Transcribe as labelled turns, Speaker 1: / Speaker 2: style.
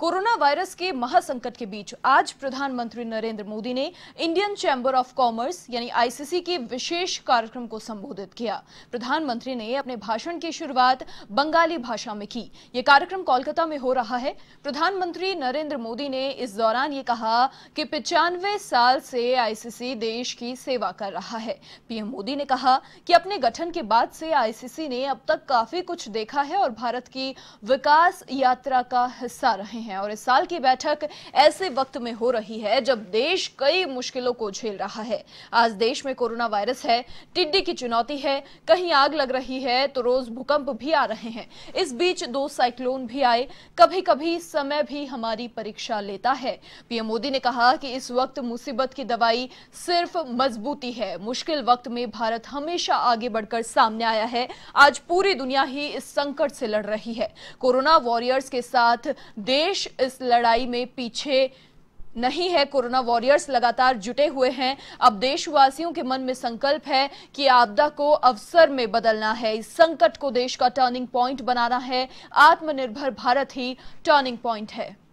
Speaker 1: corona virus के महासंकट के बीच आज प्रधानमंत्री नरेंद्र मोदी ने इंडियन चैम्बर ऑफ कॉमर्स यानी आईसीसी के विशेष कार्यक्रम को संबोधित किया प्रधानमंत्री ने अपने भाषण की शुरुआत बंगाली भाषा में की ये कार्यक्रम कोलकाता में हो रहा है प्रधानमंत्री नरेंद्र मोदी ने इस दौरान ये कहा कि पिचानवे साल से आईसीसी देश की सेवा कर रहा है पीएम मोदी ने कहा कि अपने गठन के बाद से आईसीसी ने अब तक काफी कुछ देखा है और भारत की विकास यात्रा का हिस्सा रहे हैं हैं और इस साल की बैठक ऐसे वक्त में हो रही है जब देश कई मुश्किलों को झेल रहा है आज देश में कोरोना वायरस है टिड्डी की चुनौती है कहीं आग लग रही है तो रोज भूकंप भी आ रहे हैं इस बीच दो साइक्लोन भी आए कभी कभी समय भी हमारी परीक्षा लेता है पीएम मोदी ने कहा कि इस वक्त मुसीबत की दवाई सिर्फ मजबूती है मुश्किल वक्त में भारत हमेशा आगे बढ़कर सामने आया है आज पूरी दुनिया ही इस संकट से लड़ रही है कोरोना वॉरियर्स के साथ देश देश इस लड़ाई में पीछे नहीं है कोरोना वॉरियर्स लगातार जुटे हुए हैं अब देशवासियों के मन में संकल्प है कि आपदा को अवसर में बदलना है इस संकट को देश का टर्निंग पॉइंट बनाना है आत्मनिर्भर भारत ही टर्निंग पॉइंट है